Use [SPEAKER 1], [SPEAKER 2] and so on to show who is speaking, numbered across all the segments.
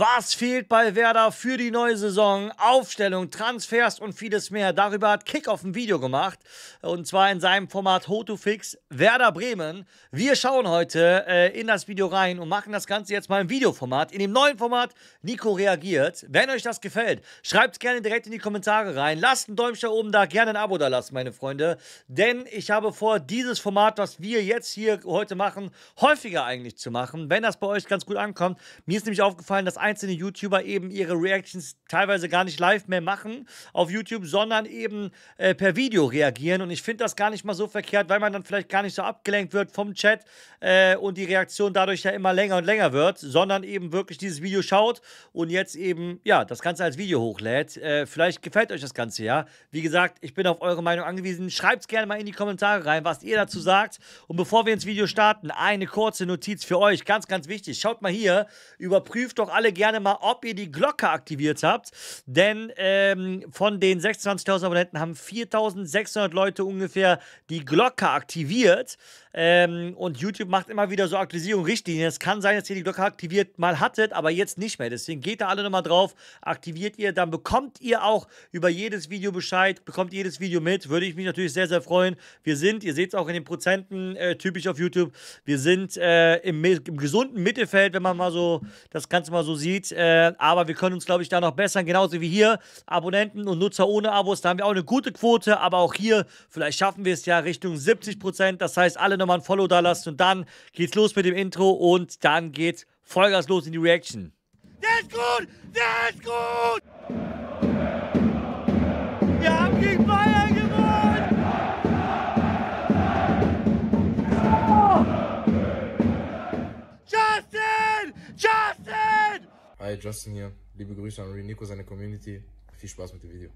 [SPEAKER 1] Was fehlt bei Werder für die neue Saison? Aufstellung, Transfers und vieles mehr. Darüber hat Kickoff ein Video gemacht. Und zwar in seinem Format Hotofix Werder Bremen. Wir schauen heute äh, in das Video rein und machen das Ganze jetzt mal im Videoformat. In dem neuen Format Nico reagiert. Wenn euch das gefällt, schreibt es gerne direkt in die Kommentare rein. Lasst einen Däumchen da oben da, gerne ein Abo da lassen, meine Freunde. Denn ich habe vor, dieses Format, was wir jetzt hier heute machen, häufiger eigentlich zu machen. Wenn das bei euch ganz gut ankommt. Mir ist nämlich aufgefallen, dass ein einzelne YouTuber eben ihre Reactions teilweise gar nicht live mehr machen auf YouTube, sondern eben äh, per Video reagieren. Und ich finde das gar nicht mal so verkehrt, weil man dann vielleicht gar nicht so abgelenkt wird vom Chat äh, und die Reaktion dadurch ja immer länger und länger wird, sondern eben wirklich dieses Video schaut und jetzt eben, ja, das Ganze als Video hochlädt. Äh, vielleicht gefällt euch das Ganze ja. Wie gesagt, ich bin auf eure Meinung angewiesen. Schreibt es gerne mal in die Kommentare rein, was ihr dazu sagt. Und bevor wir ins Video starten, eine kurze Notiz für euch, ganz, ganz wichtig. Schaut mal hier, überprüft doch alle gerne mal, ob ihr die Glocke aktiviert habt. Denn ähm, von den 26.000 Abonnenten haben 4.600 Leute ungefähr die Glocke aktiviert. Ähm, und YouTube macht immer wieder so aktualisierung richtig. Es kann sein, dass ihr die Glocke aktiviert mal hattet, aber jetzt nicht mehr. Deswegen geht da alle nochmal drauf, aktiviert ihr, dann bekommt ihr auch über jedes Video Bescheid, bekommt jedes Video mit. Würde ich mich natürlich sehr, sehr freuen. Wir sind, ihr seht es auch in den Prozenten äh, typisch auf YouTube, wir sind äh, im, im gesunden Mittelfeld, wenn man mal so das Ganze mal so sieht. Äh, aber wir können uns, glaube ich, da noch bessern. Genauso wie hier. Abonnenten und Nutzer ohne Abos, da haben wir auch eine gute Quote. Aber auch hier, vielleicht schaffen wir es ja Richtung 70 Prozent. Das heißt, alle nochmal ein Follow da lassen. Und dann geht's los mit dem Intro. Und dann geht's Vollgas los in die Reaction. Der ist gut! Der ist gut! Wir haben gegen Bayern! Hi, Justin hier. Liebe Grüße an Renico, seine Community. Viel Spaß mit dem Video.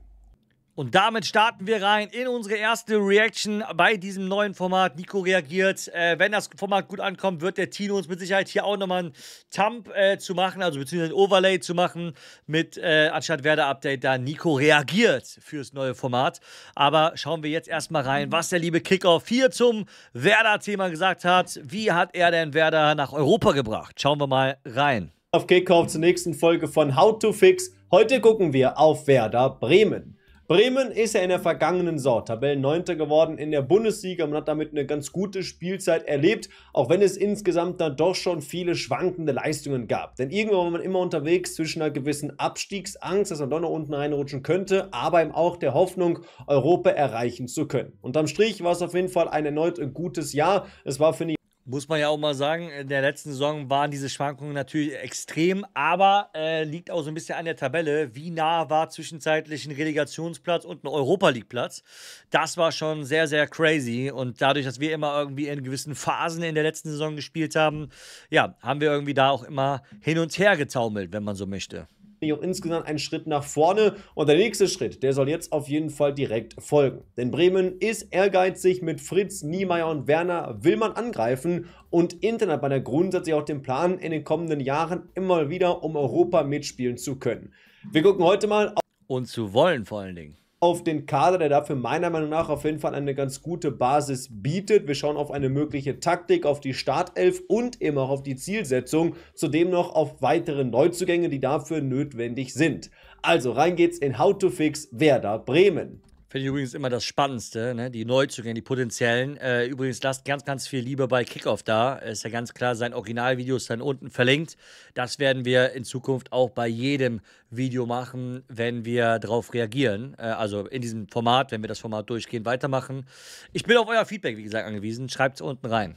[SPEAKER 1] Und damit starten wir rein in unsere erste Reaction bei diesem neuen Format. Nico reagiert. Äh, wenn das Format gut ankommt, wird der Tino uns mit Sicherheit hier auch nochmal einen Thump äh, zu machen, also beziehungsweise ein Overlay zu machen mit äh, anstatt Werder-Update, da Nico reagiert fürs neue Format. Aber schauen wir jetzt erstmal rein, was der liebe Kickoff hier zum Werder-Thema gesagt hat. Wie hat er denn Werder nach Europa gebracht? Schauen wir mal rein auf Kickoff zur nächsten
[SPEAKER 2] Folge von How to Fix. Heute gucken wir auf Werder Bremen. Bremen ist ja in der vergangenen Saison Tabellenneunter geworden in der Bundesliga. Man hat damit eine ganz gute Spielzeit erlebt, auch wenn es insgesamt dann doch schon viele schwankende Leistungen gab. Denn irgendwann war man immer unterwegs zwischen einer gewissen Abstiegsangst, dass man doch noch unten reinrutschen könnte, aber eben auch der Hoffnung, Europa erreichen zu können. Unterm Strich war es auf jeden Fall ein erneut gutes Jahr. Es war für die
[SPEAKER 1] muss man ja auch mal sagen, in der letzten Saison waren diese Schwankungen natürlich extrem, aber äh, liegt auch so ein bisschen an der Tabelle. Wie nah war zwischenzeitlich ein Relegationsplatz und ein Europa League-Platz? Das war schon sehr, sehr crazy. Und dadurch, dass wir immer irgendwie in gewissen Phasen in der letzten Saison gespielt haben, ja, haben wir irgendwie da auch immer hin und her getaumelt, wenn man so möchte auch insgesamt einen Schritt nach vorne. Und der nächste Schritt, der soll jetzt auf jeden Fall
[SPEAKER 2] direkt folgen. Denn Bremen ist ehrgeizig. Mit Fritz, Niemeyer und Werner will man angreifen. Und Internet bei der grundsätzlich auch den Plan, in den kommenden Jahren immer wieder um Europa mitspielen zu können. Wir gucken heute mal auf. Und zu wollen vor allen Dingen auf den Kader, der dafür meiner Meinung nach auf jeden Fall eine ganz gute Basis bietet. Wir schauen auf eine mögliche Taktik, auf die Startelf und eben auch auf die Zielsetzung, zudem noch auf weitere Neuzugänge, die dafür notwendig sind. Also rein geht's in How to Fix Werder Bremen.
[SPEAKER 1] Finde ich übrigens immer das Spannendste, ne? die Neuzugänge, die potenziellen. Äh, übrigens lasst ganz, ganz viel Liebe bei Kickoff da. Ist ja ganz klar, sein Originalvideo ist dann unten verlinkt. Das werden wir in Zukunft auch bei jedem Video machen, wenn wir darauf reagieren. Äh, also in diesem Format, wenn wir das Format durchgehend weitermachen. Ich bin auf euer Feedback, wie gesagt, angewiesen. Schreibt es unten rein.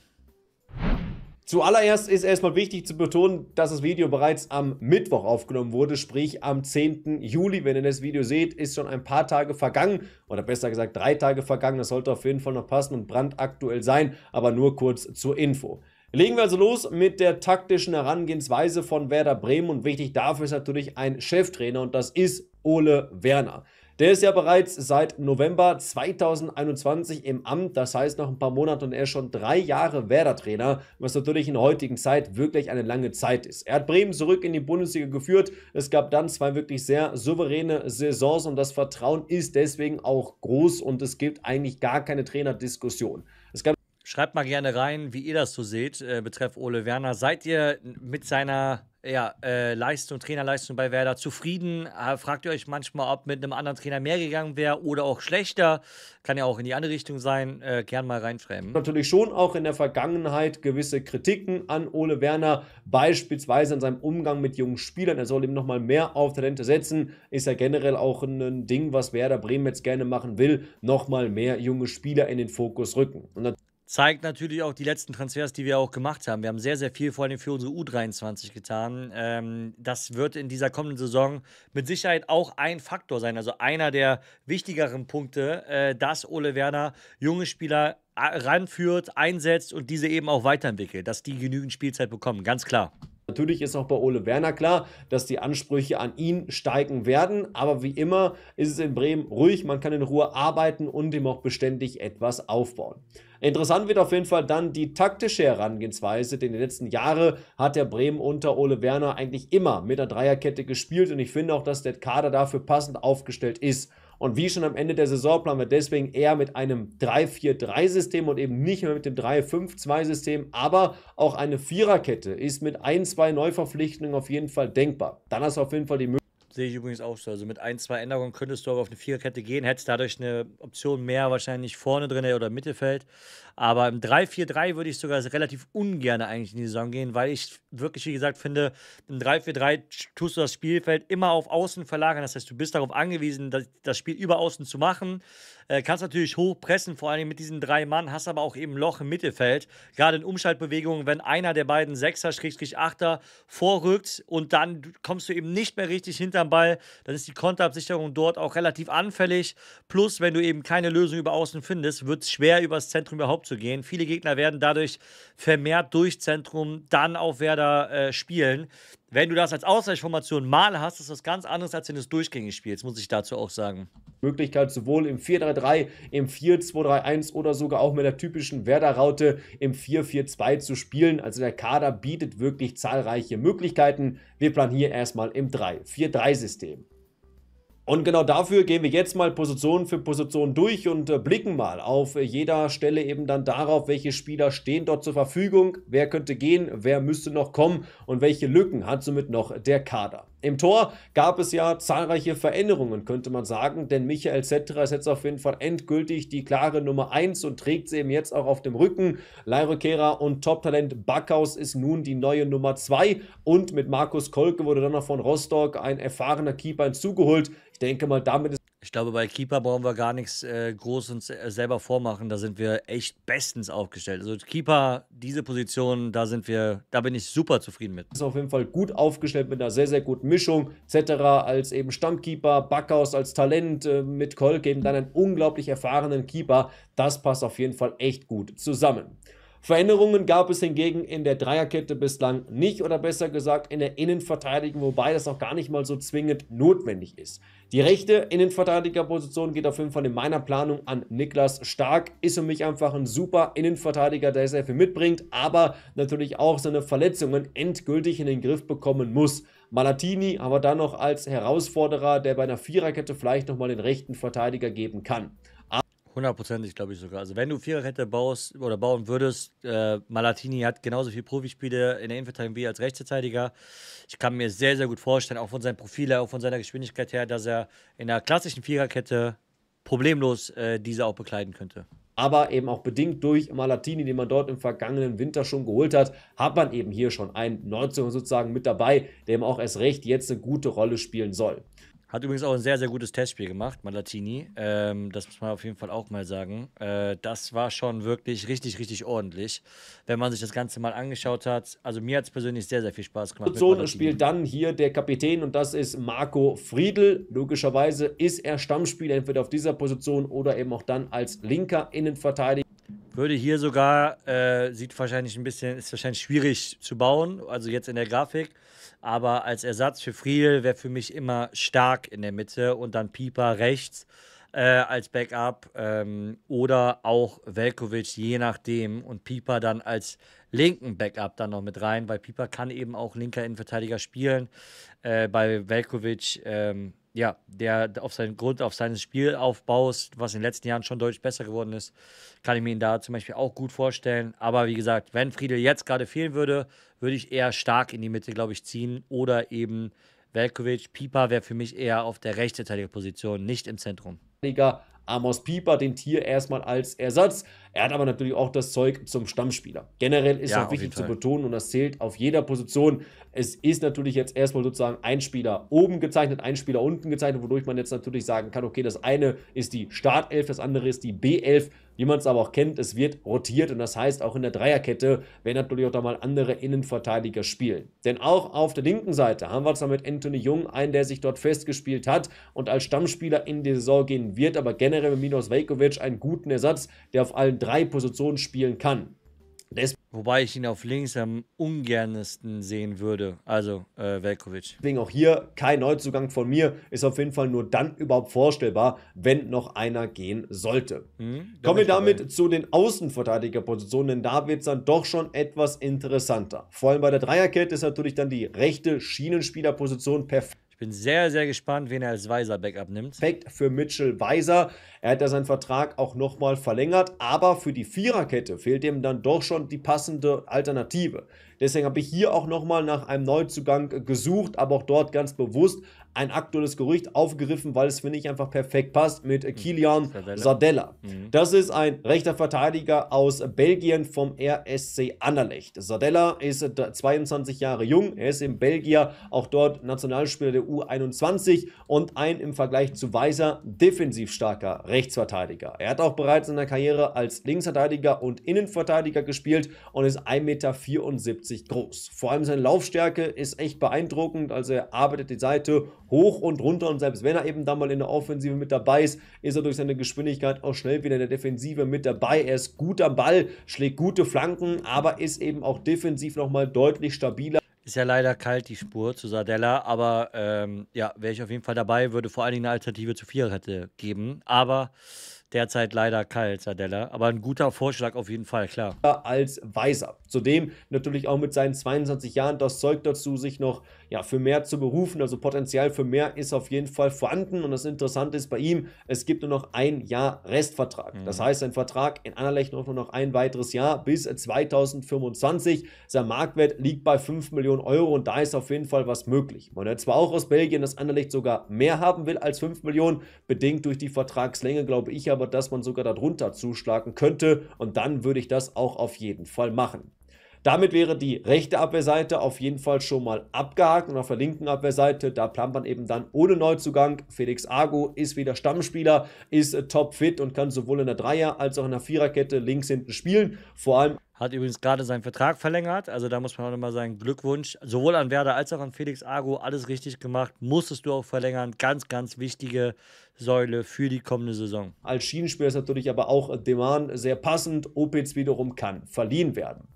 [SPEAKER 1] Zuallererst ist erstmal wichtig zu betonen, dass das Video bereits am Mittwoch
[SPEAKER 2] aufgenommen wurde, sprich am 10. Juli. Wenn ihr das Video seht, ist schon ein paar Tage vergangen oder besser gesagt drei Tage vergangen. Das sollte auf jeden Fall noch passen und brandaktuell sein, aber nur kurz zur Info. Legen wir also los mit der taktischen Herangehensweise von Werder Bremen und wichtig dafür ist natürlich ein Cheftrainer und das ist Ole Werner. Der ist ja bereits seit November 2021 im Amt, das heißt noch ein paar Monate und er ist schon drei Jahre Werder-Trainer, was natürlich in der heutigen Zeit wirklich eine lange Zeit ist. Er hat Bremen zurück in die Bundesliga geführt. Es gab dann zwei wirklich sehr souveräne Saisons und das Vertrauen ist deswegen auch groß und es gibt eigentlich gar keine Trainerdiskussion. Es gab
[SPEAKER 1] Schreibt mal gerne rein, wie ihr das so seht, äh, betreff Ole Werner. Seid ihr mit seiner ja, äh, Leistung, Trainerleistung bei Werder zufrieden? Äh, fragt ihr euch manchmal, ob mit einem anderen Trainer mehr gegangen wäre oder auch schlechter? Kann ja auch in die andere Richtung sein. Äh, gern mal reinschreiben.
[SPEAKER 2] Natürlich schon auch in der Vergangenheit gewisse Kritiken an Ole Werner, beispielsweise an seinem Umgang mit jungen Spielern. Er soll eben nochmal mehr auf Talente setzen. Ist ja generell auch ein Ding, was Werder Bremen jetzt gerne machen will. Nochmal mehr junge Spieler in den Fokus rücken. Und natürlich
[SPEAKER 1] Zeigt natürlich auch die letzten Transfers, die wir auch gemacht haben. Wir haben sehr, sehr viel vor allem für unsere U23 getan. Ähm, das wird in dieser kommenden Saison mit Sicherheit auch ein Faktor sein. Also einer der wichtigeren Punkte, äh, dass Ole Werner junge Spieler äh, ranführt, einsetzt und diese eben auch weiterentwickelt, dass die genügend Spielzeit bekommen. Ganz klar. Natürlich ist auch bei Ole Werner klar, dass die
[SPEAKER 2] Ansprüche an ihn steigen werden, aber wie immer ist es in Bremen ruhig, man kann in Ruhe arbeiten und ihm auch beständig etwas aufbauen. Interessant wird auf jeden Fall dann die taktische Herangehensweise, denn die letzten Jahre hat der Bremen unter Ole Werner eigentlich immer mit der Dreierkette gespielt und ich finde auch, dass der Kader dafür passend aufgestellt ist. Und wie schon am Ende der Saison planen wir deswegen eher mit einem 3-4-3-System und eben nicht mehr mit dem 3-5-2-System. Aber auch eine Viererkette ist mit ein, zwei Neuverpflichtungen auf jeden Fall denkbar. Dann
[SPEAKER 1] hast du auf jeden Fall die Möglichkeit, Sehe ich übrigens auch so. Also mit ein, zwei Änderungen könntest du aber auf eine Viererkette gehen, hättest dadurch eine Option mehr wahrscheinlich vorne drin oder Mittelfeld. Aber im 3-4-3 würde ich sogar relativ ungern eigentlich in die Saison gehen, weil ich wirklich, wie gesagt, finde, im 3-4-3 tust du das Spielfeld immer auf Außen verlagern. Das heißt, du bist darauf angewiesen, das Spiel über Außen zu machen. Äh, kannst natürlich hoch pressen, vor allem mit diesen drei Mann, hast aber auch eben Loch im Mittelfeld. Gerade in Umschaltbewegungen, wenn einer der beiden Sechser, Achter vorrückt und dann kommst du eben nicht mehr richtig hinterm Ball, dann ist die Konterabsicherung dort auch relativ anfällig. Plus, wenn du eben keine Lösung über außen findest, wird es schwer, übers Zentrum überhaupt zu gehen. Viele Gegner werden dadurch vermehrt durch Zentrum dann auf Werder äh, spielen wenn du das als Ausweichformation mal hast, ist das ganz anderes, als wenn du es durchgängig spielst, muss ich dazu auch sagen. Möglichkeit sowohl im
[SPEAKER 2] 4-3-3, im 4-2-3-1 oder sogar auch mit der typischen Werder-Raute im 4-4-2 zu spielen. Also der Kader bietet wirklich zahlreiche Möglichkeiten. Wir planen hier erstmal im 3-4-3-System. Und genau dafür gehen wir jetzt mal Position für Position durch und äh, blicken mal auf äh, jeder Stelle eben dann darauf, welche Spieler stehen dort zur Verfügung, wer könnte gehen, wer müsste noch kommen und welche Lücken hat somit noch der Kader. Im Tor gab es ja zahlreiche Veränderungen, könnte man sagen, denn Michael Zetterer ist jetzt auf jeden Fall endgültig die klare Nummer 1 und trägt sie eben jetzt auch auf dem Rücken. Kehrer und Top-Talent Backhaus ist nun die neue Nummer 2 und mit Markus Kolke wurde dann noch von
[SPEAKER 1] Rostock ein erfahrener Keeper hinzugeholt. Ich denke mal, damit ist ich glaube, bei Keeper brauchen wir gar nichts äh, groß uns äh, selber vormachen. Da sind wir echt bestens aufgestellt. Also Keeper, diese Position, da sind wir, da bin ich super zufrieden mit.
[SPEAKER 2] Ist auf jeden Fall gut aufgestellt mit einer sehr, sehr guten Mischung. Zetterer als eben Stammkeeper, Backhaus als Talent äh, mit Kolk, eben dann einen unglaublich erfahrenen Keeper. Das passt auf jeden Fall echt gut zusammen. Veränderungen gab es hingegen in der Dreierkette bislang nicht oder besser gesagt in der Innenverteidigung, wobei das auch gar nicht mal so zwingend notwendig ist. Die rechte Innenverteidigerposition geht auf jeden Fall in meiner Planung an Niklas Stark. Ist für mich einfach ein super Innenverteidiger, der sehr viel mitbringt, aber natürlich auch seine Verletzungen endgültig in den Griff bekommen muss. Malatini aber dann noch als Herausforderer, der bei einer Viererkette vielleicht nochmal den rechten Verteidiger geben kann.
[SPEAKER 1] Hundertprozentig, glaube ich sogar. Also wenn du Viererkette baust oder bauen würdest, äh, Malatini hat genauso viele Profispiele in der Innenverteidigung wie als Rechtsverteidiger. Ich kann mir sehr, sehr gut vorstellen, auch von seinem Profil her, auch von seiner Geschwindigkeit her, dass er in der klassischen Viererkette problemlos äh, diese auch bekleiden könnte. Aber eben auch bedingt durch Malatini, den man dort im vergangenen Winter
[SPEAKER 2] schon geholt hat, hat man eben hier schon einen 19 sozusagen mit dabei, der eben auch erst recht jetzt eine
[SPEAKER 1] gute Rolle spielen soll. Hat übrigens auch ein sehr, sehr gutes Testspiel gemacht, Malatini. Ähm, das muss man auf jeden Fall auch mal sagen. Äh, das war schon wirklich richtig, richtig ordentlich. Wenn man sich das Ganze mal angeschaut hat, also mir hat es persönlich sehr, sehr viel Spaß gemacht. So spielt
[SPEAKER 2] dann hier der Kapitän und das ist Marco Friedl. Logischerweise ist er Stammspieler, entweder auf dieser Position
[SPEAKER 1] oder eben auch dann als linker Innenverteidiger. Würde hier sogar, äh, sieht wahrscheinlich ein bisschen, ist wahrscheinlich schwierig zu bauen, also jetzt in der Grafik. Aber als Ersatz für Friedel wäre für mich immer stark in der Mitte und dann Pieper rechts äh, als Backup ähm, oder auch Velkovic, je nachdem. Und Pieper dann als linken Backup dann noch mit rein, weil Pieper kann eben auch linker Innenverteidiger spielen. Äh, bei Velkovic ähm, ja, der auf seinen Grund, auf seines Spielaufbaus, was in den letzten Jahren schon deutlich besser geworden ist, kann ich mir ihn da zum Beispiel auch gut vorstellen. Aber wie gesagt, wenn Friedel jetzt gerade fehlen würde, würde ich eher stark in die Mitte, glaube ich, ziehen. Oder eben Velkovic, Pipa wäre für mich eher auf der rechten Position, nicht im Zentrum. Amos
[SPEAKER 2] Pieper, den Tier, erstmal als Ersatz. Er hat aber natürlich auch das Zeug zum Stammspieler. Generell ist ja, auch wichtig zu betonen und das zählt auf jeder Position. Es ist natürlich jetzt erstmal sozusagen ein Spieler oben gezeichnet, ein Spieler unten gezeichnet, wodurch man jetzt natürlich sagen kann, okay, das eine ist die Startelf, das andere ist die B11 wie man es aber auch kennt, es wird rotiert und das heißt auch in der Dreierkette werden natürlich auch da mal andere Innenverteidiger spielen. Denn auch auf der linken Seite haben wir zwar mit Anthony Jung, einen, der sich dort festgespielt hat und als Stammspieler in die Saison gehen wird, aber generell mit Minos Veljkovic einen guten Ersatz, der auf allen drei Positionen spielen kann. Deswegen Wobei
[SPEAKER 1] ich ihn auf links am ungernesten sehen würde, also äh, Velkovic.
[SPEAKER 2] Deswegen auch hier kein Neuzugang von mir, ist auf jeden Fall nur dann überhaupt vorstellbar, wenn noch einer gehen sollte. Mhm, Kommen wir damit zu den Außenverteidigerpositionen, denn da wird es dann doch schon etwas interessanter. Vor allem bei der Dreierkette ist natürlich dann die rechte Schienenspielerposition perfekt ich bin sehr, sehr gespannt, wen er als Weiser Backup nimmt. Perfekt für Mitchell Weiser. Er hat ja seinen Vertrag auch nochmal verlängert, aber für die Viererkette fehlt ihm dann doch schon die passende Alternative. Deswegen habe ich hier auch nochmal nach einem Neuzugang gesucht, aber auch dort ganz bewusst ein aktuelles Gerücht aufgegriffen, weil es, finde ich, einfach perfekt passt mit hm. Kilian Sardella. Mhm. Das ist ein rechter Verteidiger aus Belgien vom RSC Anderlecht. Sardella ist 22 Jahre jung, er ist in Belgier, auch dort Nationalspieler der U21 und ein im Vergleich zu Weiser defensiv starker Rechtsverteidiger. Er hat auch bereits in der Karriere als Linksverteidiger und Innenverteidiger gespielt und ist 1,74 Meter groß. Vor allem seine Laufstärke ist echt beeindruckend, also er arbeitet die Seite hoch und runter. Und selbst wenn er eben da mal in der Offensive mit dabei ist, ist er durch seine Geschwindigkeit auch schnell wieder in der Defensive mit dabei. Er ist gut am Ball, schlägt gute Flanken, aber ist
[SPEAKER 1] eben auch defensiv nochmal deutlich stabiler. Ist ja leider kalt die Spur zu Sardella, aber ähm, ja, wäre ich auf jeden Fall dabei, würde vor allen Dingen eine Alternative zu Vierer geben. Aber derzeit leider kalt, Zadella. Aber ein guter Vorschlag auf jeden Fall, klar. Als Weiser.
[SPEAKER 2] Zudem natürlich auch mit seinen 22 Jahren das Zeug dazu, sich noch ja, für mehr zu berufen. Also Potenzial für mehr ist auf jeden Fall vorhanden. Und das Interessante ist bei ihm, es gibt nur noch ein Jahr Restvertrag. Mhm. Das heißt, sein Vertrag in Anderlecht noch nur noch ein weiteres Jahr bis 2025. Sein Marktwert liegt bei 5 Millionen Euro und da ist auf jeden Fall was möglich. Man hört zwar auch aus Belgien, dass Anderlecht sogar mehr haben will als 5 Millionen, bedingt durch die Vertragslänge, glaube ich, aber aber dass man sogar darunter zuschlagen könnte und dann würde ich das auch auf jeden Fall machen. Damit wäre die rechte Abwehrseite auf jeden Fall schon mal abgehakt und auf der linken Abwehrseite, da plant man eben dann ohne Neuzugang. Felix Argo ist wieder Stammspieler, ist äh, topfit
[SPEAKER 1] und kann sowohl in der Dreier- als auch in der Viererkette links hinten spielen. Vor allem hat übrigens gerade seinen Vertrag verlängert. Also da muss man auch nochmal sagen, Glückwunsch sowohl an Werder als auch an Felix Argo. Alles richtig gemacht. Musstest du auch verlängern. Ganz, ganz wichtige Säule für die kommende Saison. Als Schienenspieler ist natürlich aber auch Deman sehr passend. Opitz wiederum kann verliehen werden.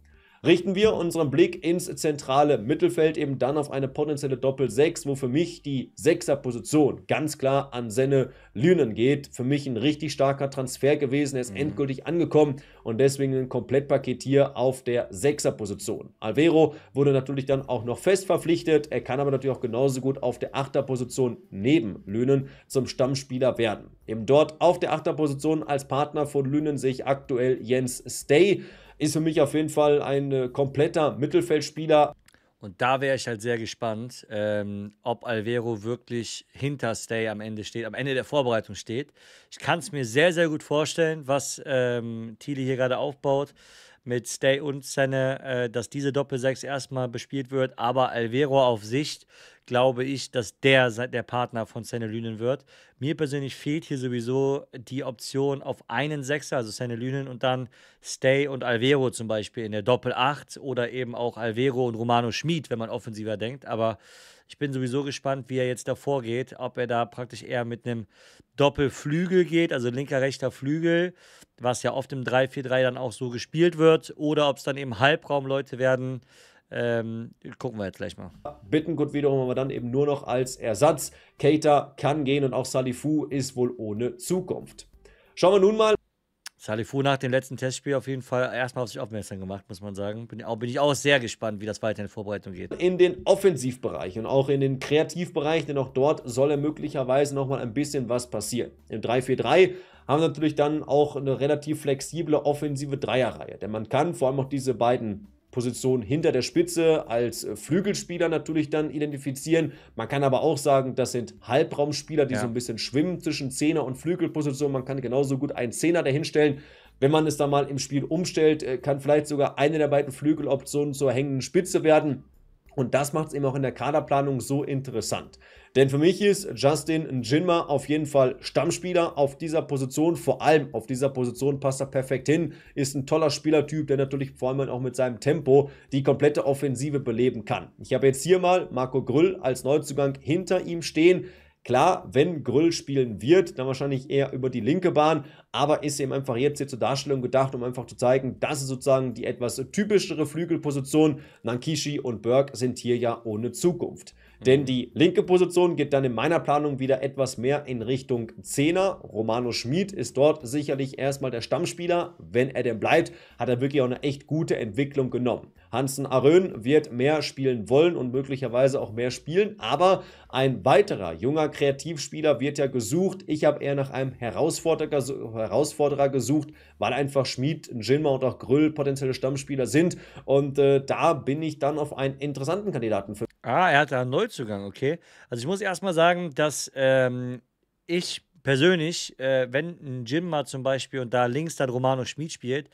[SPEAKER 2] Richten wir unseren Blick ins zentrale Mittelfeld, eben dann auf eine potenzielle Doppel-6, wo für mich die Sechser-Position ganz klar an Senne Lünen geht. Für mich ein richtig starker Transfer gewesen, er ist mhm. endgültig angekommen und deswegen ein Komplettpaket hier auf der Sechser-Position. Alvero wurde natürlich dann auch noch fest verpflichtet, er kann aber natürlich auch genauso gut auf der Achter-Position neben Lünen zum Stammspieler werden. Eben dort auf der Achter-Position als Partner von Lünen sehe ich aktuell Jens Stay ist für mich auf jeden Fall ein äh,
[SPEAKER 1] kompletter Mittelfeldspieler. Und da wäre ich halt sehr gespannt, ähm, ob Alvero wirklich hinter Stay am Ende steht, am Ende der Vorbereitung steht. Ich kann es mir sehr, sehr gut vorstellen, was ähm, Thiele hier gerade aufbaut mit Stay und Senne, äh, dass diese doppel Doppelsechs erstmal bespielt wird. Aber Alvero auf Sicht glaube ich, dass der der Partner von Senne Lünen wird. Mir persönlich fehlt hier sowieso die Option auf einen Sechser, also Senne Lünen und dann Stay und Alvero zum Beispiel in der Doppel-8 oder eben auch Alvero und Romano Schmid, wenn man offensiver denkt. Aber ich bin sowieso gespannt, wie er jetzt davor geht, ob er da praktisch eher mit einem Doppelflügel geht, also linker, rechter Flügel, was ja oft im 3-4-3 dann auch so gespielt wird, oder ob es dann eben Halbraumleute werden. Ähm, gucken wir jetzt gleich mal. Bittengut wiederum haben wir dann eben nur noch als Ersatz. Keita kann gehen und auch Salifu ist wohl ohne Zukunft. Schauen wir nun mal Salifu nach dem letzten Testspiel auf jeden Fall erstmal auf sich aufmerksam gemacht, muss man sagen. Bin, auch, bin ich auch sehr gespannt, wie das weiter in Vorbereitung geht. In den Offensivbereich und auch in den Kreativbereich,
[SPEAKER 2] denn auch dort soll er möglicherweise nochmal ein bisschen was passieren. Im 3-4-3 haben wir natürlich dann auch eine relativ flexible offensive Dreierreihe, denn man kann vor allem auch diese beiden Position hinter der Spitze als äh, Flügelspieler natürlich dann identifizieren. Man kann aber auch sagen, das sind Halbraumspieler, die ja. so ein bisschen schwimmen zwischen Zehner und Flügelposition. Man kann genauso gut einen Zehner dahinstellen. Wenn man es dann mal im Spiel umstellt, äh, kann vielleicht sogar eine der beiden Flügeloptionen zur hängenden Spitze werden. Und das macht es eben auch in der Kaderplanung so interessant. Denn für mich ist Justin Njinma auf jeden Fall Stammspieler auf dieser Position. Vor allem auf dieser Position passt er perfekt hin. Ist ein toller Spielertyp, der natürlich vor allem auch mit seinem Tempo die komplette Offensive beleben kann. Ich habe jetzt hier mal Marco Grüll als Neuzugang hinter ihm stehen. Klar, wenn Grüll spielen wird, dann wahrscheinlich eher über die linke Bahn, aber ist eben einfach jetzt hier zur Darstellung gedacht, um einfach zu zeigen, das ist sozusagen die etwas typischere Flügelposition. Nankishi und Burke sind hier ja ohne Zukunft. Mhm. Denn die linke Position geht dann in meiner Planung wieder etwas mehr in Richtung Zehner. Romano Schmid ist dort sicherlich erstmal der Stammspieler. Wenn er denn bleibt, hat er wirklich auch eine echt gute Entwicklung genommen. Hansen Arön wird mehr spielen wollen und möglicherweise auch mehr spielen, aber ein weiterer junger Kreativspieler wird ja gesucht. Ich habe eher nach einem Herausforderer, Herausforderer gesucht, weil einfach Schmid, Jinma und auch Grüll potenzielle Stammspieler sind. Und
[SPEAKER 1] äh, da bin ich dann auf einen interessanten Kandidaten für. Ah, er hat da einen Neuzugang, okay. Also ich muss erstmal sagen, dass ähm, ich persönlich, äh, wenn ein Jim zum Beispiel und da links dann Romano Schmid spielt,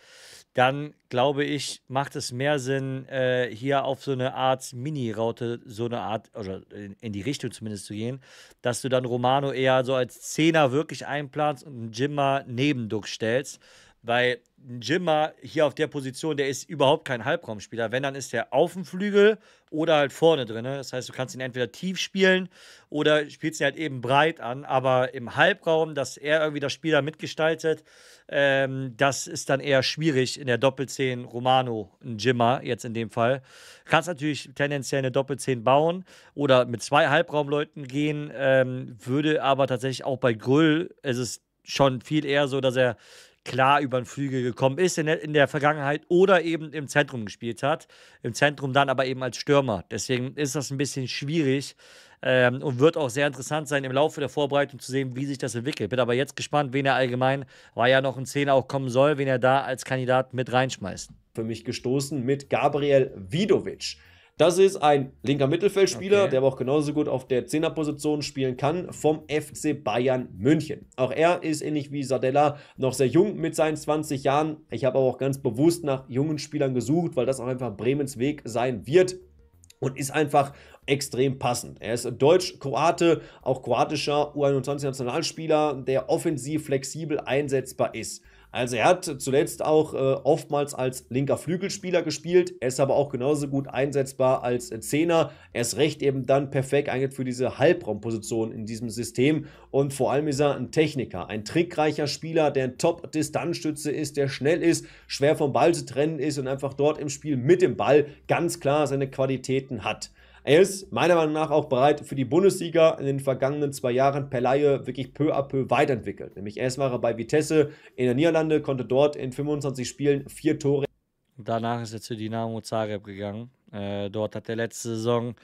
[SPEAKER 1] dann glaube ich, macht es mehr Sinn, äh, hier auf so eine Art Mini-Raute, so eine Art, oder in, in, die Richtung zumindest zu gehen, dass du dann Romano eher so als Zehner wirklich einplanst und einen Jimmer neben Duck stellst weil Jimmer hier auf der Position, der ist überhaupt kein Halbraumspieler. Wenn, dann ist der auf dem Flügel oder halt vorne drin. Ne? Das heißt, du kannst ihn entweder tief spielen oder spielst ihn halt eben breit an. Aber im Halbraum, dass er irgendwie das Spiel da mitgestaltet, ähm, das ist dann eher schwierig in der Doppelzehn Romano, ein Jimmer jetzt in dem Fall. Kannst natürlich tendenziell eine Doppelzehn bauen oder mit zwei Halbraumleuten gehen, ähm, würde aber tatsächlich auch bei Grüll, es ist schon viel eher so, dass er klar über den Flügel gekommen ist in der, in der Vergangenheit oder eben im Zentrum gespielt hat. Im Zentrum dann aber eben als Stürmer. Deswegen ist das ein bisschen schwierig. Ähm, und wird auch sehr interessant sein, im Laufe der Vorbereitung zu sehen, wie sich das entwickelt. Bin aber jetzt gespannt, wen er allgemein, weil ja noch ein Zehner auch kommen soll, wen er da als Kandidat mit reinschmeißt. Für mich gestoßen mit
[SPEAKER 2] Gabriel Vidovic. Das ist ein linker Mittelfeldspieler, okay. der aber auch genauso gut auf der Zehnerposition spielen kann, vom FC Bayern München. Auch er ist ähnlich wie Sardella noch sehr jung mit seinen 20 Jahren. Ich habe aber auch ganz bewusst nach jungen Spielern gesucht, weil das auch einfach Bremens Weg sein wird und ist einfach extrem passend. Er ist deutsch-kroate, auch kroatischer U21-Nationalspieler, der offensiv flexibel einsetzbar ist. Also er hat zuletzt auch äh, oftmals als linker Flügelspieler gespielt. Er ist aber auch genauso gut einsetzbar als Zehner. Er ist recht eben dann perfekt eigentlich für diese Halbraumposition in diesem System. Und vor allem ist er ein Techniker, ein trickreicher Spieler, der ein Top-Distanzstütze ist, der schnell ist, schwer vom Ball zu trennen ist und einfach dort im Spiel mit dem Ball ganz klar seine Qualitäten hat. Er ist meiner Meinung nach auch bereit für die Bundesliga in den vergangenen zwei Jahren per Laie wirklich peu à peu weiterentwickelt. Nämlich erst war er bei Vitesse
[SPEAKER 1] in der Niederlande, konnte dort in 25 Spielen vier Tore. Danach ist er zu Dynamo Zagreb gegangen. Äh, dort hat er letzte Saison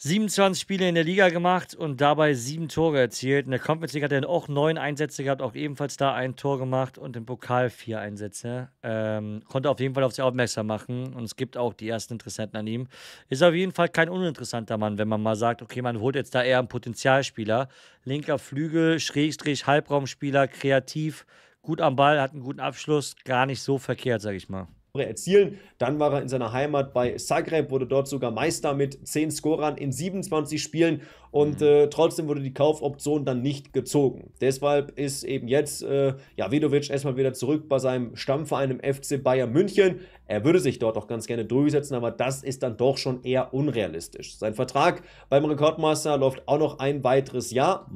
[SPEAKER 1] 27 Spiele in der Liga gemacht und dabei sieben Tore erzielt. In der Conference League hat er auch neun Einsätze gehabt, auch ebenfalls da ein Tor gemacht und im Pokal vier Einsätze. Ähm, konnte auf jeden Fall auf sich aufmerksam machen und es gibt auch die ersten Interessenten an ihm. Ist auf jeden Fall kein uninteressanter Mann, wenn man mal sagt, okay, man holt jetzt da eher einen Potenzialspieler. Linker Flügel, Schrägstrich, Halbraumspieler, kreativ, gut am Ball, hat einen guten Abschluss, gar nicht so verkehrt, sag ich mal. Tore erzielen. Dann war er
[SPEAKER 2] in seiner Heimat bei Zagreb, wurde dort sogar Meister mit 10 Scorern in 27 Spielen und mhm. äh, trotzdem wurde die Kaufoption dann nicht gezogen. Deshalb ist eben jetzt äh, ja, Vidovic erstmal wieder zurück bei seinem Stammverein im FC Bayern München. Er würde sich dort auch ganz gerne durchsetzen, aber das ist dann doch schon eher unrealistisch. Sein Vertrag beim Rekordmeister läuft
[SPEAKER 1] auch noch ein weiteres Jahr.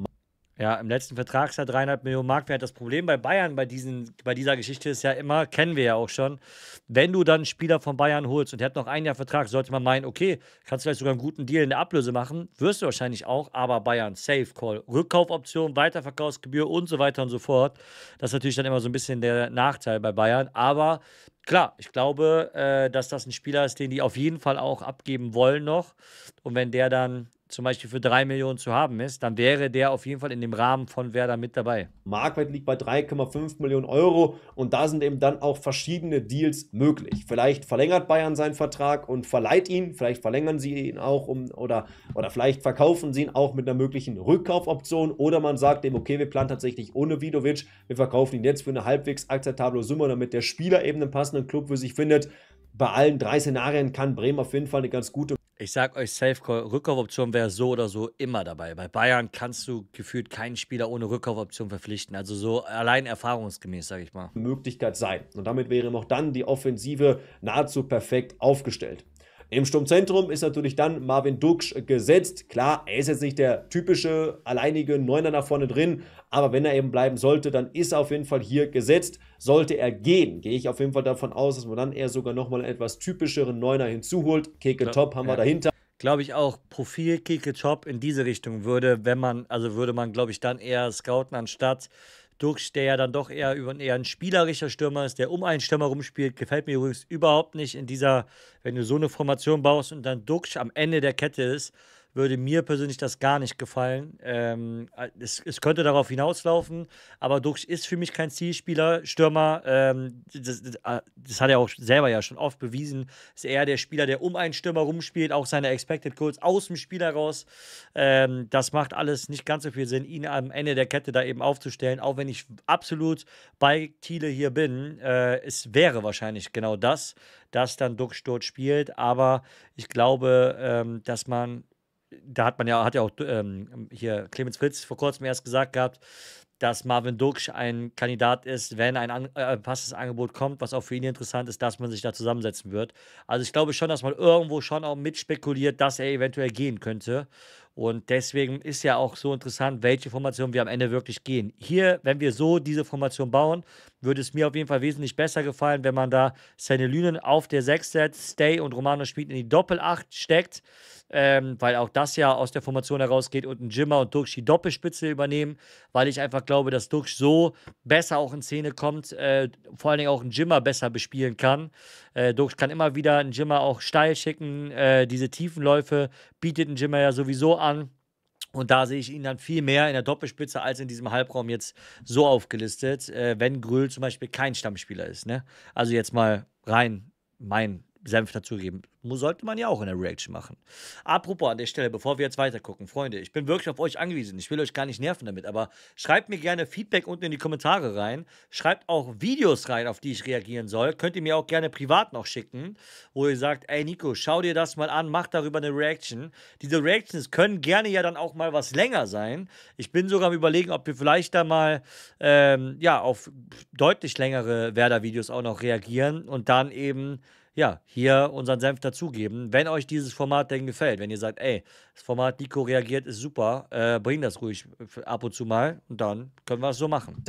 [SPEAKER 1] Ja, im letzten Vertrag ist er dreieinhalb Millionen Mark wert. Das Problem bei Bayern bei, diesen, bei dieser Geschichte ist ja immer, kennen wir ja auch schon, wenn du dann einen Spieler von Bayern holst und der hat noch ein Jahr Vertrag, sollte man meinen, okay, kannst du vielleicht sogar einen guten Deal in der Ablöse machen, wirst du wahrscheinlich auch, aber Bayern, Safe Call, Rückkaufoption, Weiterverkaufsgebühr und so weiter und so fort. Das ist natürlich dann immer so ein bisschen der Nachteil bei Bayern, aber klar, ich glaube, äh, dass das ein Spieler ist, den die auf jeden Fall auch abgeben wollen noch und wenn der dann zum Beispiel für 3 Millionen zu haben ist, dann wäre der auf jeden Fall in dem Rahmen von Werder mit dabei. Marktwert liegt bei 3,5
[SPEAKER 2] Millionen Euro und da sind eben dann auch verschiedene Deals möglich. Vielleicht verlängert Bayern seinen Vertrag und verleiht ihn, vielleicht verlängern sie ihn auch um, oder, oder vielleicht verkaufen sie ihn auch mit einer möglichen Rückkaufoption oder man sagt dem, okay, wir planen tatsächlich ohne Vidovic, wir verkaufen ihn jetzt für eine halbwegs akzeptable Summe, damit der Spieler eben einen passenden Club für sich findet. Bei allen drei
[SPEAKER 1] Szenarien kann Bremen auf jeden Fall eine ganz gute ich sag euch, safe Call, Rückkaufoption wäre so oder so immer dabei. Bei Bayern kannst du gefühlt keinen Spieler ohne Rückkaufoption verpflichten. Also so allein erfahrungsgemäß, sage ich mal. Möglichkeit sein. Und damit wäre noch dann die Offensive nahezu perfekt
[SPEAKER 2] aufgestellt. Im Sturmzentrum ist natürlich dann Marvin Duksch äh, gesetzt. Klar, er ist jetzt nicht der typische alleinige Neuner nach vorne drin, aber wenn er eben bleiben sollte, dann ist er auf jeden Fall hier gesetzt. Sollte er gehen, gehe ich auf jeden Fall davon aus, dass man dann eher sogar nochmal einen etwas typischeren Neuner hinzuholt. Keke Top haben wir ja. dahinter
[SPEAKER 1] glaube ich auch, Profil Kike Top in diese Richtung würde, wenn man, also würde man, glaube ich, dann eher scouten, anstatt Duxch, der ja dann doch eher, über, eher ein spielerischer Stürmer ist, der um einen Stürmer rumspielt, gefällt mir übrigens überhaupt nicht in dieser, wenn du so eine Formation baust und dann Duxch am Ende der Kette ist, würde mir persönlich das gar nicht gefallen. Ähm, es, es, könnte darauf hinauslaufen, aber Dux ist für mich kein Zielspieler, Stürmer. Ähm, das, ah, das, hat er auch selber ja schon oft bewiesen. Ist eher der Spieler, der um einen Stürmer rumspielt, auch seine Expected Goals aus dem Spiel heraus. Ähm, das macht alles nicht ganz so viel Sinn, ihn am Ende der Kette da eben aufzustellen, auch wenn ich absolut bei Thiele hier bin. Äh, es wäre wahrscheinlich genau das, dass dann Duxch dort spielt, aber ich glaube, ähm, dass man da hat man ja, hat ja auch ähm, hier Clemens Fritz vor kurzem erst gesagt gehabt, dass Marvin Duksch ein Kandidat ist, wenn ein an, äh, passendes Angebot kommt, was auch für ihn interessant ist, dass man sich da zusammensetzen wird. Also ich glaube schon, dass man irgendwo schon auch mitspekuliert, dass er eventuell gehen könnte. Und deswegen ist ja auch so interessant, welche Formation wir am Ende wirklich gehen. Hier, wenn wir so diese Formation bauen, würde es mir auf jeden Fall wesentlich besser gefallen, wenn man da seine Lünen auf der 6 setzt, Stay und Romano Schmid in die Doppel-8 steckt, ähm, weil auch das ja aus der Formation herausgeht und ein Jimmer und Dux die Doppelspitze übernehmen, weil ich einfach glaube, dass Dux so besser auch in Szene kommt, äh, vor allen Dingen auch ein Jimmer besser bespielen kann. Äh, Dux kann immer wieder einen Jimmer auch steil schicken, äh, diese Tiefenläufe bietet ein Jimmer ja sowieso an. Und da sehe ich ihn dann viel mehr in der Doppelspitze als in diesem Halbraum jetzt so aufgelistet, äh, wenn Gröhl zum Beispiel kein Stammspieler ist. Ne? Also jetzt mal rein mein Senf dazugeben. Sollte man ja auch in der Reaction machen. Apropos an der Stelle, bevor wir jetzt weiter gucken, Freunde, ich bin wirklich auf euch angewiesen. Ich will euch gar nicht nerven damit, aber schreibt mir gerne Feedback unten in die Kommentare rein. Schreibt auch Videos rein, auf die ich reagieren soll. Könnt ihr mir auch gerne privat noch schicken, wo ihr sagt, ey Nico, schau dir das mal an, mach darüber eine Reaction. Diese Reactions können gerne ja dann auch mal was länger sein. Ich bin sogar am überlegen, ob wir vielleicht da mal ähm, ja, auf deutlich längere Werder-Videos auch noch reagieren und dann eben ja, hier unseren Senf dazugeben. Wenn euch dieses Format denn gefällt, wenn ihr sagt, ey, das Format Nico reagiert ist super. Äh, bring das ruhig ab und zu mal und dann können wir es so machen.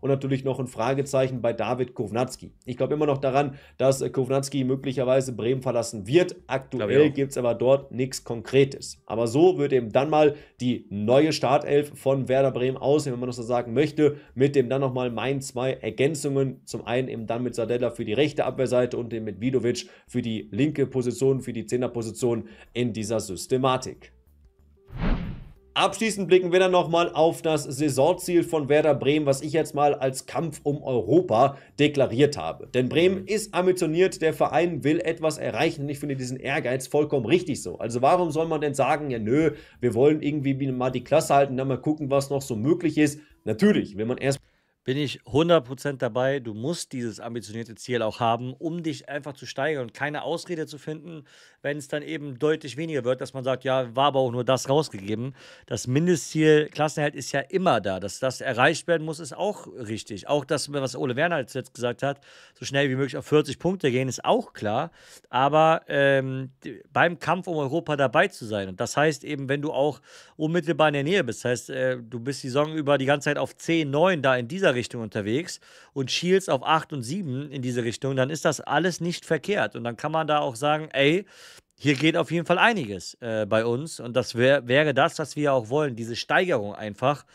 [SPEAKER 1] Und natürlich noch
[SPEAKER 2] ein Fragezeichen bei David Kovnatski. Ich glaube immer noch daran, dass äh, Kovnatski möglicherweise Bremen verlassen wird. Aktuell gibt es aber dort nichts Konkretes. Aber so wird eben dann mal die neue Startelf von Werder Bremen aussehen, wenn man das so sagen möchte. Mit dem dann nochmal mein zwei Ergänzungen. Zum einen eben dann mit Sardella für die rechte Abwehrseite und dem mit Vidovic für die linke Position, für die Zehnerposition in dieser Systematik. Abschließend blicken wir dann nochmal auf das Saisonziel von Werder Bremen, was ich jetzt mal als Kampf um Europa deklariert habe. Denn Bremen mhm. ist ambitioniert, der Verein will etwas erreichen und ich finde diesen Ehrgeiz vollkommen richtig so. Also warum soll man denn sagen, ja nö, wir wollen irgendwie
[SPEAKER 1] mal die Klasse halten, dann mal gucken, was noch so möglich ist. Natürlich, wenn man erst bin ich 100% dabei. Du musst dieses ambitionierte Ziel auch haben, um dich einfach zu steigern und keine Ausrede zu finden, wenn es dann eben deutlich weniger wird, dass man sagt, ja, war aber auch nur das rausgegeben. Das Mindestziel Klassenerhalt ist ja immer da. Dass das erreicht werden muss, ist auch richtig. Auch das, was Ole Werner jetzt gesagt hat, so schnell wie möglich auf 40 Punkte gehen, ist auch klar. Aber ähm, beim Kampf um Europa dabei zu sein, und das heißt eben, wenn du auch unmittelbar in der Nähe bist, das heißt, äh, du bist die Saison über die ganze Zeit auf 10, 9 da in dieser Richtung unterwegs und schielst auf 8 und 7 in diese Richtung, dann ist das alles nicht verkehrt. Und dann kann man da auch sagen, ey, hier geht auf jeden Fall einiges äh, bei uns. Und das wär, wäre das, was wir auch wollen, diese Steigerung einfach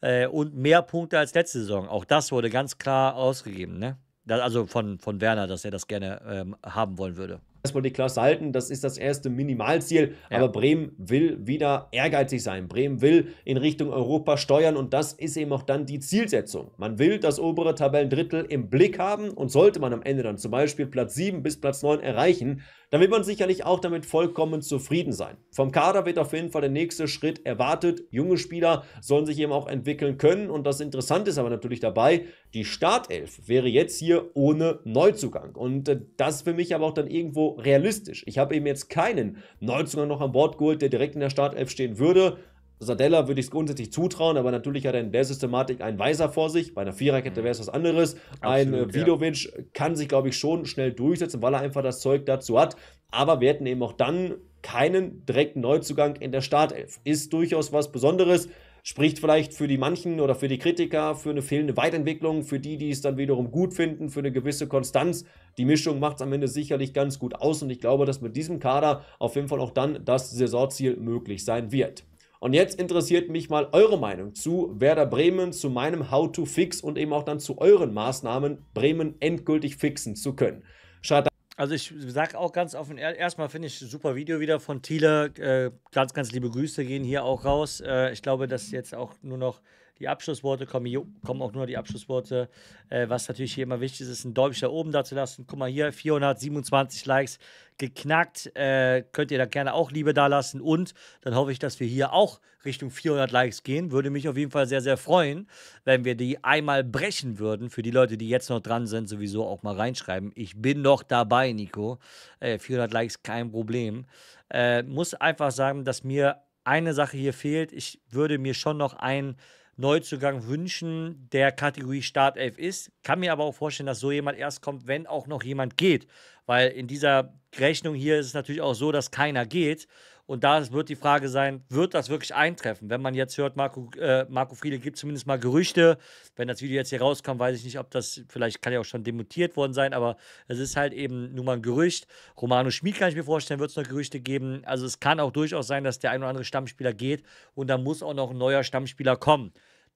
[SPEAKER 1] äh, und mehr Punkte als letzte Saison. Auch das wurde ganz klar ausgegeben, ne? Das, also von, von Werner, dass er das gerne ähm, haben wollen würde. Das
[SPEAKER 2] wollte ich halten, das ist das erste Minimalziel. Ja. Aber Bremen will wieder ehrgeizig sein. Bremen will in Richtung Europa steuern und das ist eben auch dann die Zielsetzung. Man will das obere Tabellendrittel im Blick haben und sollte man am Ende dann zum Beispiel Platz 7 bis Platz 9 erreichen, dann wird man sicherlich auch damit vollkommen zufrieden sein. Vom Kader wird auf jeden Fall der nächste Schritt erwartet. Junge Spieler sollen sich eben auch entwickeln können und das Interessante ist aber natürlich dabei, die Startelf wäre jetzt hier ohne Neuzugang und äh, das ist für mich aber auch dann irgendwo realistisch. Ich habe eben jetzt keinen Neuzugang noch an Bord geholt, der direkt in der Startelf stehen würde. Sardella würde ich es grundsätzlich zutrauen, aber natürlich hat er in der Systematik einen Weiser vor sich. Bei einer Viererkette mhm. wäre es was anderes. Absolut, ein äh, Vidovic ja. kann sich, glaube ich, schon schnell durchsetzen, weil er einfach das Zeug dazu hat. Aber wir hätten eben auch dann keinen direkten Neuzugang in der Startelf. Ist durchaus was Besonderes spricht vielleicht für die manchen oder für die Kritiker für eine fehlende Weiterentwicklung, für die, die es dann wiederum gut finden, für eine gewisse Konstanz. Die Mischung macht es am Ende sicherlich ganz gut aus und ich glaube, dass mit diesem Kader auf jeden Fall auch dann das Saisonziel möglich sein wird. Und jetzt interessiert mich mal eure Meinung zu Werder Bremen, zu meinem How-to-Fix und eben auch dann zu euren
[SPEAKER 1] Maßnahmen, Bremen endgültig fixen zu können. Schreibt also ich sage auch ganz offen, erstmal finde ich super Video wieder von Thieler. Äh, ganz, ganz liebe Grüße gehen hier auch raus. Äh, ich glaube, dass jetzt auch nur noch die Abschlussworte kommen, kommen auch nur die Abschlussworte. Äh, was natürlich hier immer wichtig ist, ist ein Däumchen da oben da zu lassen. Guck mal hier, 427 Likes geknackt. Äh, könnt ihr da gerne auch Liebe da lassen. Und dann hoffe ich, dass wir hier auch Richtung 400 Likes gehen. Würde mich auf jeden Fall sehr, sehr freuen, wenn wir die einmal brechen würden. Für die Leute, die jetzt noch dran sind, sowieso auch mal reinschreiben. Ich bin noch dabei, Nico. Äh, 400 Likes, kein Problem. Äh, muss einfach sagen, dass mir eine Sache hier fehlt. Ich würde mir schon noch ein Neuzugang wünschen der Kategorie Startelf ist. Kann mir aber auch vorstellen, dass so jemand erst kommt, wenn auch noch jemand geht. Weil in dieser Rechnung hier ist es natürlich auch so, dass keiner geht. Und da wird die Frage sein, wird das wirklich eintreffen? Wenn man jetzt hört, Marco, äh, Marco Friedel gibt zumindest mal Gerüchte. Wenn das Video jetzt hier rauskommt, weiß ich nicht, ob das, vielleicht kann ja auch schon demontiert worden sein, aber es ist halt eben nur mal ein Gerücht. Romano Schmid kann ich mir vorstellen, wird es noch Gerüchte geben. Also es kann auch durchaus sein, dass der ein oder andere Stammspieler geht und da muss auch noch ein neuer Stammspieler kommen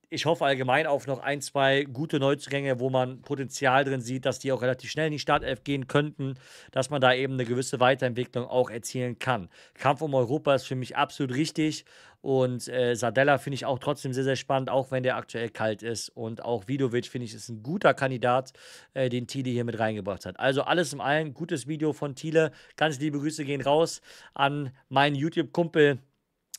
[SPEAKER 1] ich hoffe allgemein auf noch ein, zwei gute Neuzugänge, wo man Potenzial drin sieht, dass die auch relativ schnell in die Startelf gehen könnten, dass man da eben eine gewisse Weiterentwicklung auch erzielen kann. Kampf um Europa ist für mich absolut richtig und äh, Sardella finde ich auch trotzdem sehr, sehr spannend, auch wenn der aktuell kalt ist. Und auch Vidovic finde ich ist ein guter Kandidat, äh, den Thiele hier mit reingebracht hat. Also alles im allen, gutes Video von Thiele. Ganz liebe Grüße gehen raus an meinen YouTube-Kumpel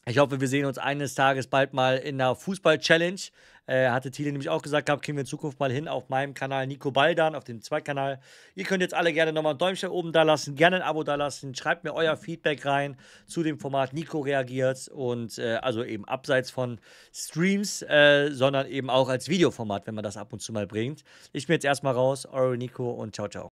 [SPEAKER 1] ich hoffe, wir sehen uns eines Tages bald mal in einer Fußball-Challenge. Äh, hatte Thiele nämlich auch gesagt gehabt, kriegen wir in Zukunft mal hin auf meinem Kanal Nico Baldan, auf dem Zweitkanal. Ihr könnt jetzt alle gerne nochmal ein Däumchen oben da lassen, gerne ein Abo da lassen. Schreibt mir euer Feedback rein zu dem Format Nico reagiert und äh, also eben abseits von Streams, äh, sondern eben auch als Videoformat, wenn man das ab und zu mal bringt. Ich bin jetzt erstmal raus, eure Nico und ciao, ciao.